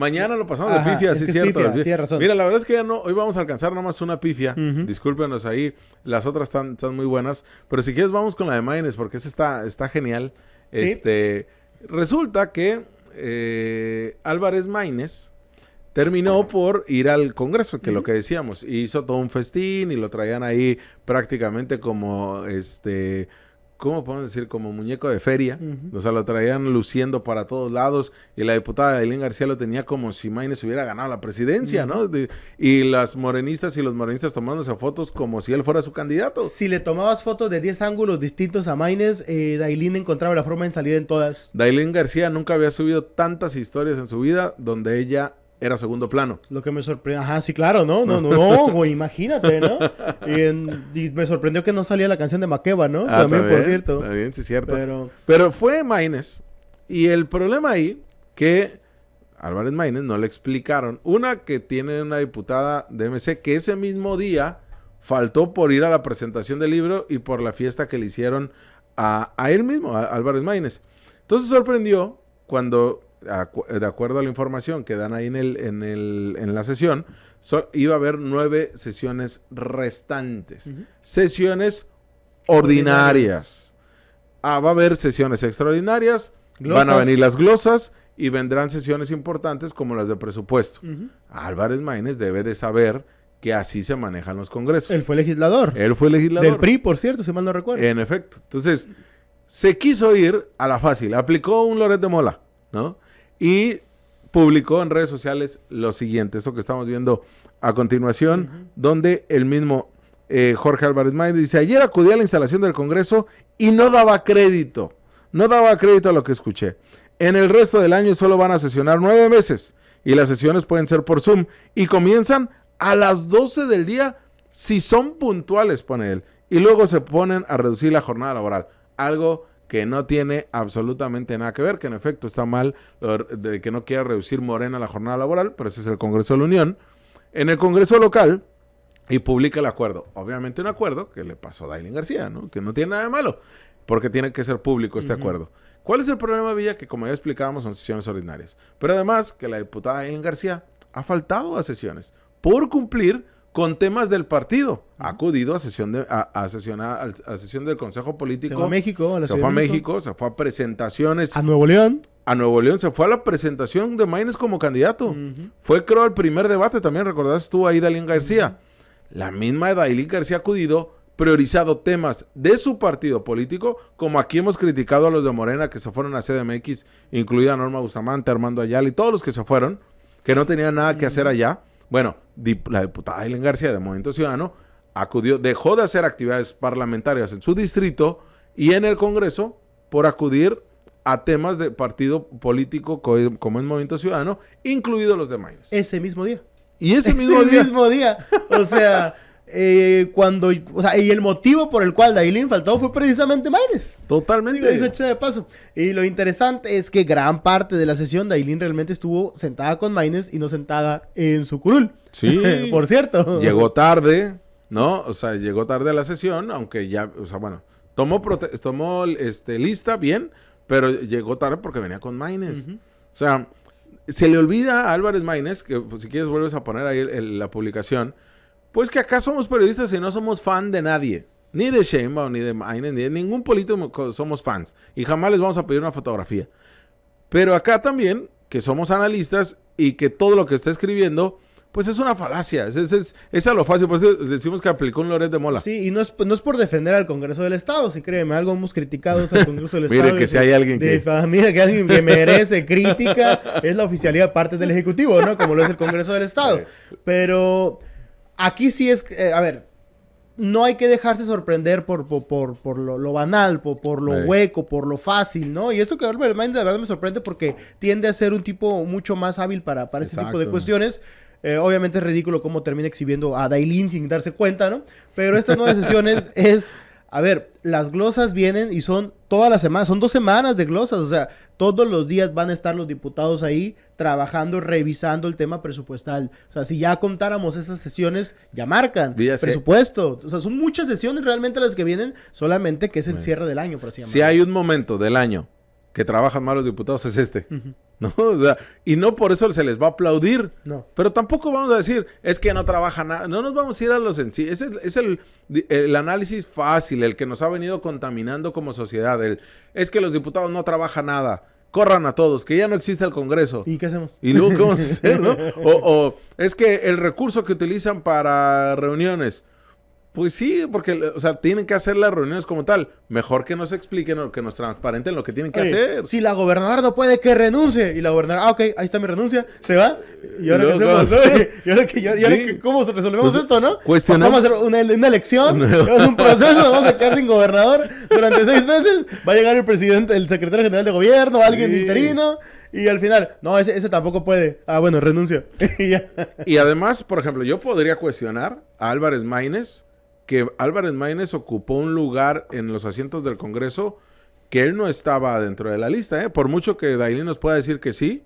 Mañana lo pasamos de pifia, sí, cierto. Mira, la verdad es que ya no, hoy vamos a alcanzar nomás una pifia. Discúlpenos ahí, las otras están, muy buenas. Pero si quieres, vamos con la de Maines porque esa está, genial. Este, resulta que eh, Álvarez Maines terminó por ir al Congreso, que lo que decíamos, hizo todo un festín y lo traían ahí prácticamente como este ¿cómo podemos decir? Como muñeco de feria. O sea, lo traían luciendo para todos lados. Y la diputada Dailín García lo tenía como si Maynes hubiera ganado la presidencia, ¿no? y las morenistas y los morenistas tomándose fotos como si él fuera su candidato. Si le tomabas fotos de 10 ángulos distintos a Maines, eh, Dailín encontraba la forma de salir en todas. Dailín García nunca había subido tantas historias en su vida donde ella era segundo plano. Lo que me sorprendió, ajá, sí, claro, no, no, no, güey, imagínate, ¿no? Y, me sorprendió que no salía la canción de Maqueba, ¿no? Ah, también, por cierto. También, sí, cierto. Pero, fue Maines. Y el problema ahí, que Álvarez Maines no le explicaron. Una que tiene una diputada de MC que ese mismo día faltó por ir a la presentación del libro y por la fiesta que le hicieron a, a él mismo, a Álvarez Maines. Entonces sorprendió cuando de acuerdo a la información que dan ahí en, el, en, la sesión, iba a haber nueve sesiones restantes. Sesiones ordinarias. Ah, va a haber sesiones extraordinarias, van a venir las glosas y vendrán sesiones importantes como las de presupuesto. Álvarez Maínez debe de saber que así se manejan los congresos. Él fue legislador. Él fue legislador. Del PRI, por cierto, si mal no recuerdo. En efecto. Entonces, se quiso ir a la fácil. Aplicó un Loret de Mola, ¿no? y publicó en redes sociales lo siguiente, eso que estamos viendo a continuación, donde el mismo eh, Jorge Álvarez Mayer dice, ayer acudí a la instalación del Congreso y no daba crédito, no daba crédito a lo que escuché. En el resto del año solo van a sesionar nueve meses y las sesiones pueden ser por Zoom y comienzan a las doce del día si son puntuales, pone él, y luego se ponen a reducir la jornada laboral. Algo que no tiene absolutamente nada que ver, que en efecto está mal de que no quiera reducir Morena la jornada laboral, pero ese es el Congreso de la Unión. En el Congreso local y publica el acuerdo. Obviamente un acuerdo que le pasó a Dailin García, ¿no? Que no tiene nada de malo, porque tiene que ser público este acuerdo. ¿Cuál es el problema, Villa? Que como ya explicábamos, son sesiones ordinarias. Pero además que la diputada Dailin García ha faltado a sesiones por cumplir con temas del partido. Ha acudido a sesión, de, a, sesión, sesión del Consejo Político. fue a México. se fue a México. se fue a presentaciones. A Nuevo León. A Nuevo León, se fue a la presentación de Maines como candidato. Fue, creo, al primer debate también, recordás tú, ahí Dalín García. La misma Dalín García ha acudido, priorizado temas de su partido político, como aquí hemos criticado a los de Morena que se fueron a CDMX, incluida Norma Bustamante, Armando Ayala y todos los que se fueron, que no tenían nada que hacer allá bueno, la diputada Helen García de Movimiento Ciudadano acudió, dejó de hacer actividades parlamentarias en su distrito y en el Congreso por acudir a temas de partido político como el Movimiento Ciudadano, incluidos los de Maynes. Ese mismo día. Y ese mismo mismo día. O sea, Eh, cuando, o sea, y el motivo por el cual Dailin faltó fue precisamente Maynes Totalmente. dijo, de paso. Y lo interesante es que gran parte de la sesión Dailin realmente estuvo sentada con Maines y no sentada en su curul. Sí. por cierto. Llegó tarde, ¿no? O sea, llegó tarde a la sesión, aunque ya, o sea, bueno, tomó, tomó este, lista bien, pero llegó tarde porque venía con Maines. O sea, se le olvida a Álvarez Maines, que pues, si quieres vuelves a poner ahí la publicación pues que acá somos periodistas y no somos fan de nadie. Ni de Sheinbaum, ni de Maynes, ni de ningún político somos fans. Y jamás les vamos a pedir una fotografía. Pero acá también, que somos analistas y que todo lo que está escribiendo, pues es una falacia. Es, es, lo fácil. Por eso decimos que aplicó un Loret de Mola. Sí, y no es, por defender al Congreso del Estado, si créeme. Algo hemos criticado al Congreso del Estado. Mire que si hay alguien que... Ah, que alguien que merece crítica es la oficialidad parte del Ejecutivo, ¿no? Como lo es el Congreso del Estado. Pero Aquí sí es, eh, a ver, no hay que dejarse sorprender por, por, por, lo, banal, por, lo hueco, por lo fácil, ¿no? Y esto que Albert Mind, de verdad, me sorprende porque tiende a ser un tipo mucho más hábil para, para este tipo de cuestiones. Eh, obviamente es ridículo cómo termina exhibiendo a Dailin sin darse cuenta, ¿no? Pero estas nuevas sesiones es a ver, las glosas vienen y son todas las semanas, son dos semanas de glosas, o sea, todos los días van a estar los diputados ahí trabajando, revisando el tema presupuestal. O sea, si ya contáramos esas sesiones, ya marcan presupuesto. O sea, son muchas sesiones realmente las que vienen, solamente que es el cierre del año, por así Si hay un momento del año que trabajan mal los diputados, es este. ¿no? y no por eso se les va a aplaudir. Pero tampoco vamos a decir, es que no trabaja nada. No nos vamos a ir a los en sí. Ese es, el, el, análisis fácil, el que nos ha venido contaminando como sociedad. El, es que los diputados no trabajan nada. Corran a todos, que ya no existe el Congreso. ¿Y qué hacemos? ¿Y luego qué vamos a hacer, O, o es que el recurso que utilizan para reuniones, pues sí, porque, o sea, tienen que hacer las reuniones como tal. Mejor que nos expliquen o que nos transparenten lo que tienen que hacer. Si la gobernadora no puede, que renuncie. Y la gobernadora, ah, ok, ahí está mi renuncia, se va. ¿Y ahora qué hacemos? que, cómo resolvemos pues, esto, no? Cuestionar. Vamos a hacer una, elección, un proceso, vamos a quedar sin gobernador durante seis meses. Va a llegar el presidente, el secretario general de gobierno, alguien interino. Y al final, no, ese, ese tampoco puede. Ah, bueno, renuncia. y además, por ejemplo, yo podría cuestionar a Álvarez Maínez que Álvarez Maínez ocupó un lugar en los asientos del Congreso que él no estaba dentro de la lista, ¿eh? por mucho que Dailín nos pueda decir que sí,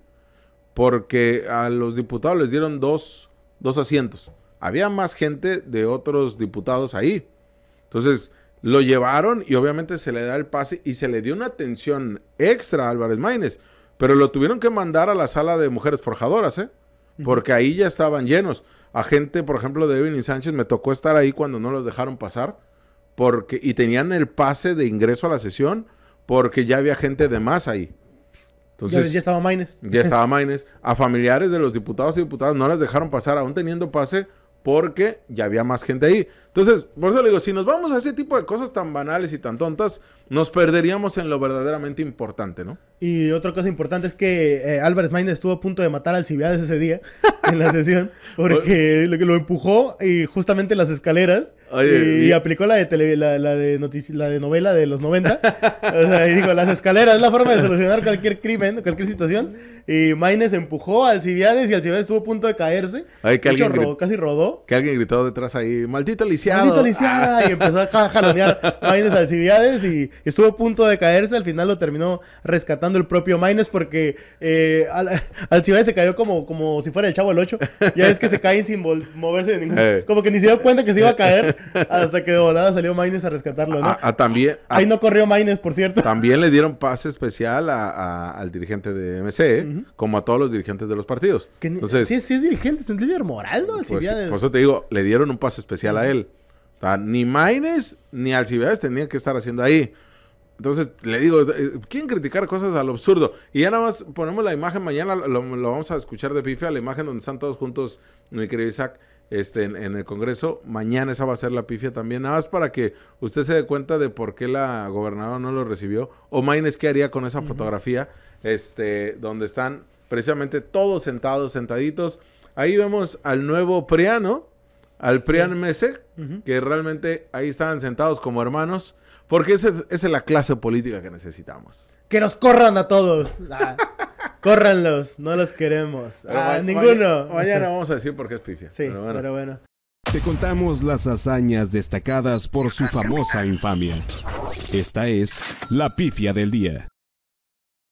porque a los diputados les dieron dos, asientos. Había más gente de otros diputados ahí. Entonces, lo llevaron y obviamente se le da el pase y se le dio una atención extra a Álvarez Maínez, pero lo tuvieron que mandar a la sala de mujeres forjadoras, ¿eh? porque ahí ya estaban llenos a gente, por ejemplo, de y Sánchez, me tocó estar ahí cuando no los dejaron pasar, porque, y tenían el pase de ingreso a la sesión, porque ya había gente de más ahí. Entonces, ya, estaba Maines. Ya estaba Maines. A familiares de los diputados y diputadas no las dejaron pasar, aún teniendo pase, porque ya había más gente ahí. Entonces, por eso le digo, si nos vamos a ese tipo de cosas tan banales y tan tontas, nos perderíamos en lo verdaderamente importante, ¿no? Y otra cosa importante es que eh, Álvarez Maines estuvo a punto de matar al Cibiades ese día en la sesión, porque lo, empujó y justamente las escaleras y, aplicó la de, la, de novela de los 90. o sea, y dijo, las escaleras es la forma de solucionar cualquier crimen, cualquier situación. Y Maínez empujó al Cibiades y al Cibiades estuvo a punto de caerse. casi rodó. Que alguien gritó detrás ahí, maldito lisiado. Maldito lisiado, Y empezó a jalonear Maines Alcibiades y estuvo a punto de caerse. Al final lo terminó rescatando el propio Maines porque eh, Alcibiades se cayó como, como si fuera el chavo el 8. Ya es que se caen sin moverse de ningún... Eh. Como que ni se dio cuenta que se iba a caer hasta que de volada salió Maines a rescatarlo, ¿no? Ah, ah, también, ah. ahí no corrió Maines, por cierto. También le dieron pase especial al dirigente de MC, como a todos los dirigentes de los partidos. Entonces, sí, sí es dirigente, es un líder moral, ¿no? te digo, le dieron un paso especial a él. O sea, ni Maines ni Alcibiades tenían que estar haciendo ahí. Entonces, le digo, eh, quién criticar cosas al absurdo. Y ya nada más ponemos la imagen, mañana lo, vamos a escuchar de Pifia, la imagen donde están todos juntos, mi querido Isaac, este, en, el Congreso. Mañana esa va a ser la pifia también, nada más para que usted se dé cuenta de por qué la gobernadora no lo recibió. O Maines, ¿qué haría con esa fotografía? Este, donde están precisamente todos sentados, sentaditos Ahí vemos al nuevo Priano, al Prian Mese, que realmente ahí estaban sentados como hermanos, porque esa es, la clase política que necesitamos. Que nos corran a todos. Ah, córranlos, no los queremos. Ah, ninguno. Mañana vamos a decir por qué es pifia. Sí, Pero bueno. Te contamos las hazañas destacadas por su famosa infamia. Esta es la pifia del día.